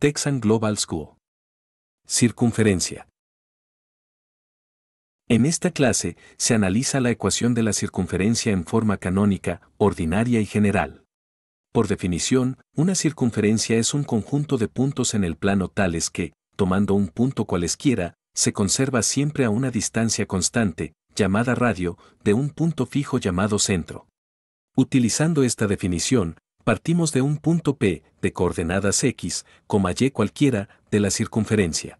Texan Global School. Circunferencia. En esta clase se analiza la ecuación de la circunferencia en forma canónica, ordinaria y general. Por definición, una circunferencia es un conjunto de puntos en el plano tales que, tomando un punto cualesquiera, se conserva siempre a una distancia constante, llamada radio, de un punto fijo llamado centro. Utilizando esta definición, partimos de un punto P, de coordenadas X, Y cualquiera, de la circunferencia,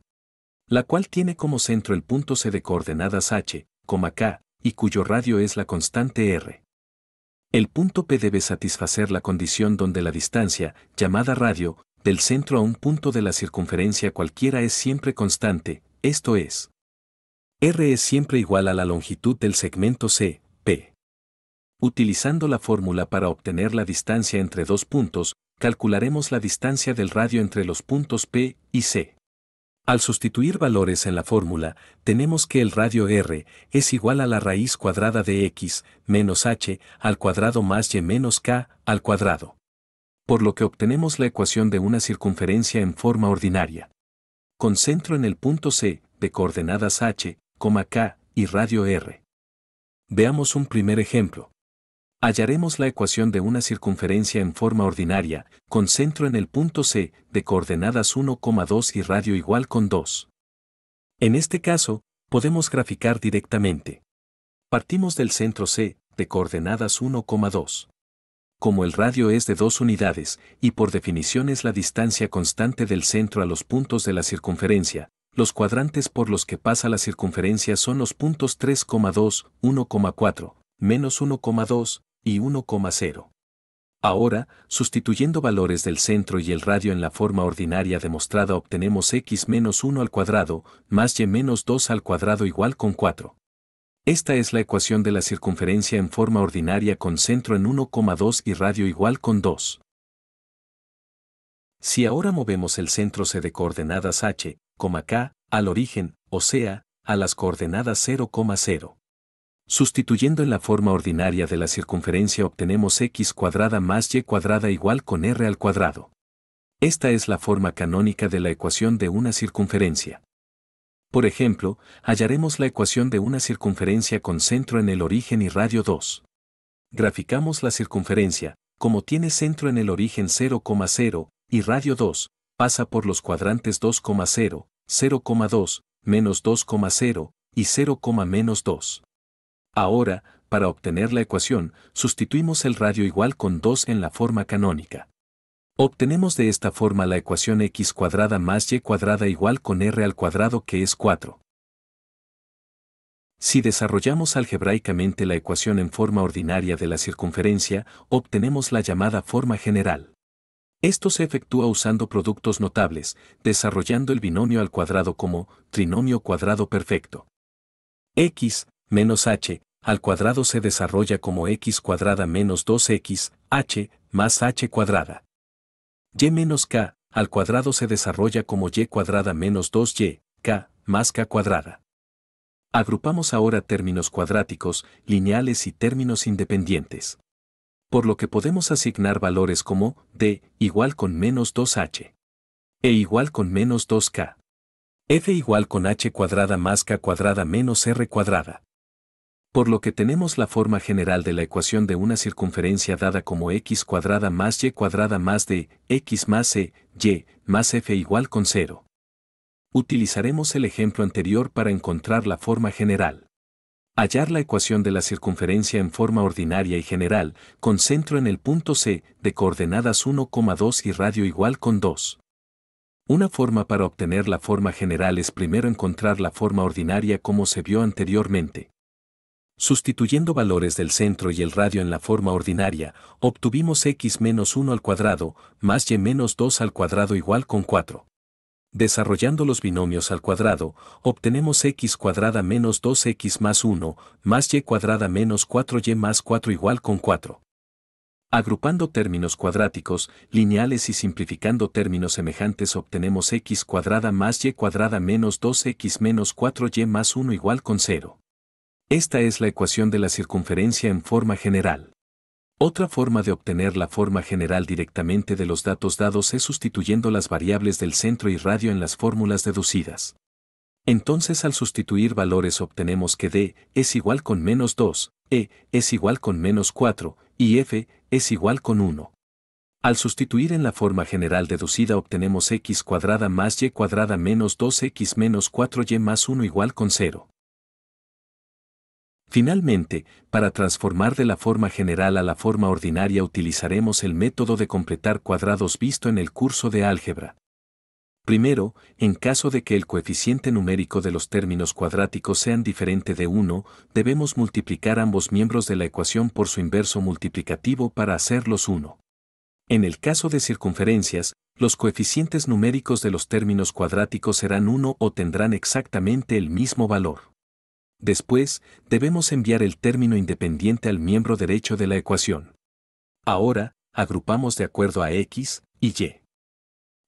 la cual tiene como centro el punto C de coordenadas H, K, y cuyo radio es la constante R. El punto P debe satisfacer la condición donde la distancia, llamada radio, del centro a un punto de la circunferencia cualquiera es siempre constante, esto es, R es siempre igual a la longitud del segmento C, Utilizando la fórmula para obtener la distancia entre dos puntos, calcularemos la distancia del radio entre los puntos P y C. Al sustituir valores en la fórmula, tenemos que el radio R es igual a la raíz cuadrada de x menos h al cuadrado más y menos k al cuadrado. Por lo que obtenemos la ecuación de una circunferencia en forma ordinaria. Concentro en el punto C, de coordenadas h, k y radio R. Veamos un primer ejemplo hallaremos la ecuación de una circunferencia en forma ordinaria, con centro en el punto C, de coordenadas 1,2 y radio igual con 2. En este caso, podemos graficar directamente. Partimos del centro C, de coordenadas 1,2. Como el radio es de dos unidades, y por definición es la distancia constante del centro a los puntos de la circunferencia, los cuadrantes por los que pasa la circunferencia son los puntos 3,2, 1,4, menos 1,2, y 1,0. Ahora, sustituyendo valores del centro y el radio en la forma ordinaria demostrada obtenemos x menos 1 al cuadrado, más y menos 2 al cuadrado igual con 4. Esta es la ecuación de la circunferencia en forma ordinaria con centro en 1,2 y radio igual con 2. Si ahora movemos el centro C de coordenadas h, K, al origen, o sea, a las coordenadas 0,0. Sustituyendo en la forma ordinaria de la circunferencia obtenemos x cuadrada más y cuadrada igual con r al cuadrado. Esta es la forma canónica de la ecuación de una circunferencia. Por ejemplo, hallaremos la ecuación de una circunferencia con centro en el origen y radio 2. Graficamos la circunferencia, como tiene centro en el origen 0,0 y radio 2, pasa por los cuadrantes 2,0, 0,2, menos 2,0 y 0, 2. Ahora, para obtener la ecuación, sustituimos el radio igual con 2 en la forma canónica. Obtenemos de esta forma la ecuación x cuadrada más y cuadrada igual con r al cuadrado que es 4. Si desarrollamos algebraicamente la ecuación en forma ordinaria de la circunferencia, obtenemos la llamada forma general. Esto se efectúa usando productos notables, desarrollando el binomio al cuadrado como trinomio cuadrado perfecto. X, menos h al cuadrado se desarrolla como x cuadrada menos 2x, h, más h cuadrada. y menos k al cuadrado se desarrolla como y cuadrada menos 2y, k, más k cuadrada. Agrupamos ahora términos cuadráticos, lineales y términos independientes. Por lo que podemos asignar valores como d igual con menos 2h, e igual con menos 2k, f igual con h cuadrada más k cuadrada menos r cuadrada por lo que tenemos la forma general de la ecuación de una circunferencia dada como x cuadrada más y cuadrada más d, x más e, y, más f igual con cero. Utilizaremos el ejemplo anterior para encontrar la forma general. Hallar la ecuación de la circunferencia en forma ordinaria y general, con centro en el punto C, de coordenadas 1,2 y radio igual con 2. Una forma para obtener la forma general es primero encontrar la forma ordinaria como se vio anteriormente. Sustituyendo valores del centro y el radio en la forma ordinaria, obtuvimos x menos 1 al cuadrado, más y menos 2 al cuadrado igual con 4. Desarrollando los binomios al cuadrado, obtenemos x cuadrada menos 2x más 1, más y cuadrada menos 4y más 4 igual con 4. Agrupando términos cuadráticos, lineales y simplificando términos semejantes obtenemos x cuadrada más y cuadrada menos 2x menos 4y más 1 igual con 0. Esta es la ecuación de la circunferencia en forma general. Otra forma de obtener la forma general directamente de los datos dados es sustituyendo las variables del centro y radio en las fórmulas deducidas. Entonces al sustituir valores obtenemos que D es igual con menos 2, E es igual con menos 4 y F es igual con 1. Al sustituir en la forma general deducida obtenemos x cuadrada más y cuadrada menos 2x menos 4y más 1 igual con 0. Finalmente, para transformar de la forma general a la forma ordinaria utilizaremos el método de completar cuadrados visto en el curso de álgebra. Primero, en caso de que el coeficiente numérico de los términos cuadráticos sean diferente de 1, debemos multiplicar ambos miembros de la ecuación por su inverso multiplicativo para hacerlos 1. En el caso de circunferencias, los coeficientes numéricos de los términos cuadráticos serán 1 o tendrán exactamente el mismo valor. Después, debemos enviar el término independiente al miembro derecho de la ecuación. Ahora, agrupamos de acuerdo a x y y.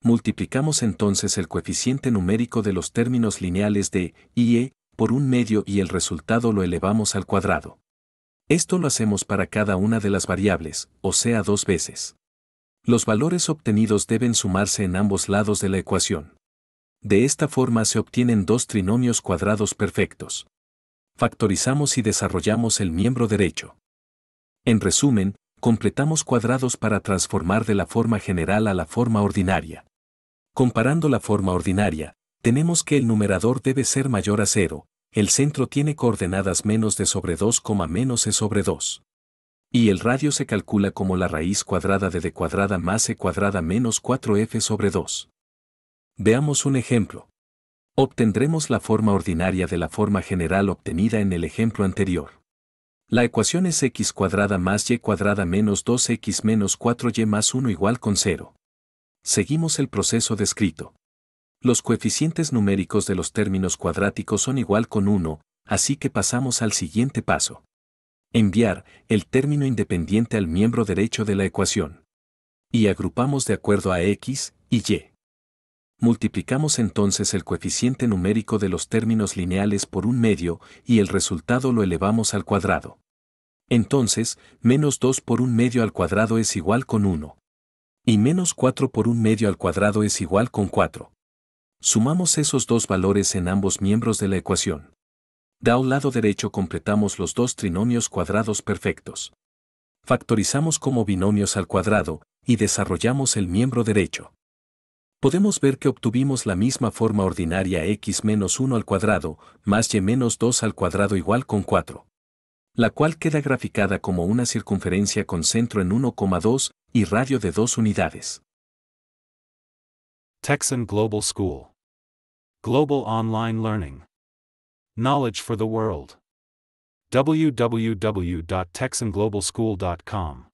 Multiplicamos entonces el coeficiente numérico de los términos lineales de y e por un medio y el resultado lo elevamos al cuadrado. Esto lo hacemos para cada una de las variables, o sea dos veces. Los valores obtenidos deben sumarse en ambos lados de la ecuación. De esta forma se obtienen dos trinomios cuadrados perfectos factorizamos y desarrollamos el miembro derecho. En resumen, completamos cuadrados para transformar de la forma general a la forma ordinaria. Comparando la forma ordinaria, tenemos que el numerador debe ser mayor a 0, el centro tiene coordenadas menos de sobre 2, menos e sobre 2. Y el radio se calcula como la raíz cuadrada de d cuadrada más e cuadrada menos 4f sobre 2. Veamos un ejemplo obtendremos la forma ordinaria de la forma general obtenida en el ejemplo anterior. La ecuación es x cuadrada más y cuadrada menos 2x menos 4y más 1 igual con 0. Seguimos el proceso descrito. Los coeficientes numéricos de los términos cuadráticos son igual con 1, así que pasamos al siguiente paso. Enviar el término independiente al miembro derecho de la ecuación. Y agrupamos de acuerdo a x y y multiplicamos entonces el coeficiente numérico de los términos lineales por un medio y el resultado lo elevamos al cuadrado. Entonces, menos 2 por un medio al cuadrado es igual con 1. Y menos 4 por un medio al cuadrado es igual con 4. Sumamos esos dos valores en ambos miembros de la ecuación. Da un lado derecho completamos los dos trinomios cuadrados perfectos. Factorizamos como binomios al cuadrado y desarrollamos el miembro derecho podemos ver que obtuvimos la misma forma ordinaria x menos 1 al cuadrado, más y menos 2 al cuadrado igual con 4. La cual queda graficada como una circunferencia con centro en 1,2 y radio de 2 unidades. Texan Global School. Global Online Learning. Knowledge for the World. www.texanglobalschool.com